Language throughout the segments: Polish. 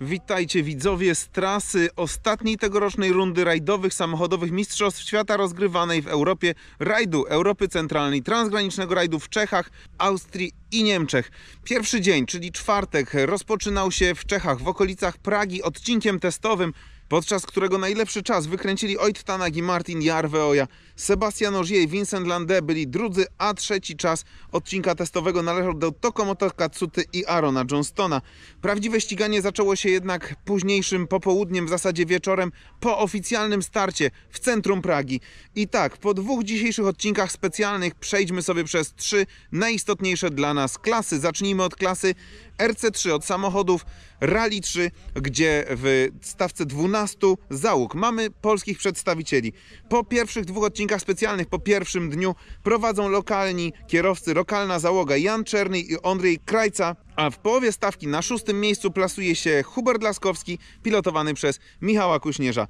Witajcie widzowie z trasy ostatniej tegorocznej rundy rajdowych samochodowych Mistrzostw Świata rozgrywanej w Europie rajdu Europy Centralnej, transgranicznego rajdu w Czechach, Austrii i Niemczech. Pierwszy dzień, czyli czwartek, rozpoczynał się w Czechach w okolicach Pragi odcinkiem testowym podczas którego najlepszy czas wykręcili Ojt Tanagi, i Martin Jarveoja. Sebastian Ogier i Vincent Landé byli drudzy, a trzeci czas odcinka testowego należał do Tokomoto Katsuty i Arona Johnstona. Prawdziwe ściganie zaczęło się jednak późniejszym popołudniem, w zasadzie wieczorem, po oficjalnym starcie w centrum Pragi. I tak, po dwóch dzisiejszych odcinkach specjalnych przejdźmy sobie przez trzy najistotniejsze dla nas klasy. Zacznijmy od klasy RC3, od samochodów Rally 3, gdzie w stawce 12 12 załóg. Mamy polskich przedstawicieli. Po pierwszych dwóch odcinkach specjalnych, po pierwszym dniu prowadzą lokalni kierowcy, lokalna załoga Jan Czerny i Andrzej Krajca, a w połowie stawki na szóstym miejscu plasuje się Hubert Laskowski, pilotowany przez Michała Kuśnierza.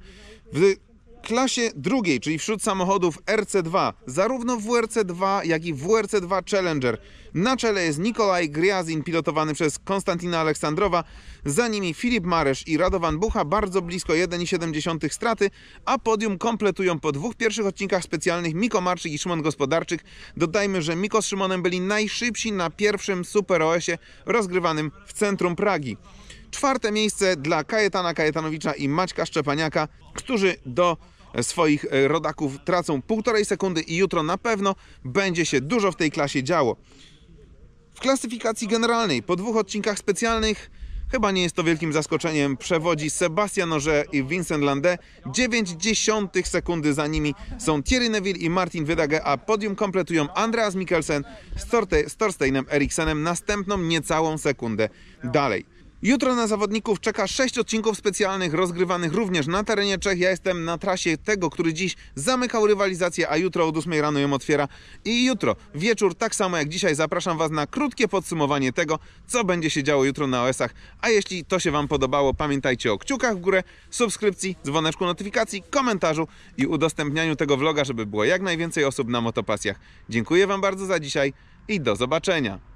W klasie drugiej, czyli wśród samochodów RC2, zarówno WRC2, jak i WRC2 Challenger. Na czele jest Nikolaj Gryazin, pilotowany przez Konstantina Aleksandrowa, za nimi Filip Maresz i Radovan Bucha, bardzo blisko 1,7 straty, a podium kompletują po dwóch pierwszych odcinkach specjalnych Miko Marczyk i Szymon Gospodarczyk. Dodajmy, że Miko z Szymonem byli najszybsi na pierwszym Super OS-ie rozgrywanym w centrum Pragi. Czwarte miejsce dla Kajetana Kajetanowicza i Maćka Szczepaniaka, którzy do swoich e, rodaków tracą półtorej sekundy i jutro na pewno będzie się dużo w tej klasie działo. W klasyfikacji generalnej po dwóch odcinkach specjalnych Chyba nie jest to wielkim zaskoczeniem. Przewodzi Sebastian Orze i Vincent Landé. 9 dziesiątych sekundy za nimi są Thierry Neville i Martin Wydage, a podium kompletują Andreas Mikkelsen z, z Thorsteinem Eriksenem następną niecałą sekundę dalej. Jutro na zawodników czeka 6 odcinków specjalnych rozgrywanych również na terenie Czech. Ja jestem na trasie tego, który dziś zamykał rywalizację, a jutro od 8 rano ją otwiera. I jutro wieczór, tak samo jak dzisiaj, zapraszam Was na krótkie podsumowanie tego, co będzie się działo jutro na OS-ach. A jeśli to się Wam podobało, pamiętajcie o kciukach w górę, subskrypcji, dzwoneczku notyfikacji, komentarzu i udostępnianiu tego vloga, żeby było jak najwięcej osób na motopasjach. Dziękuję Wam bardzo za dzisiaj i do zobaczenia.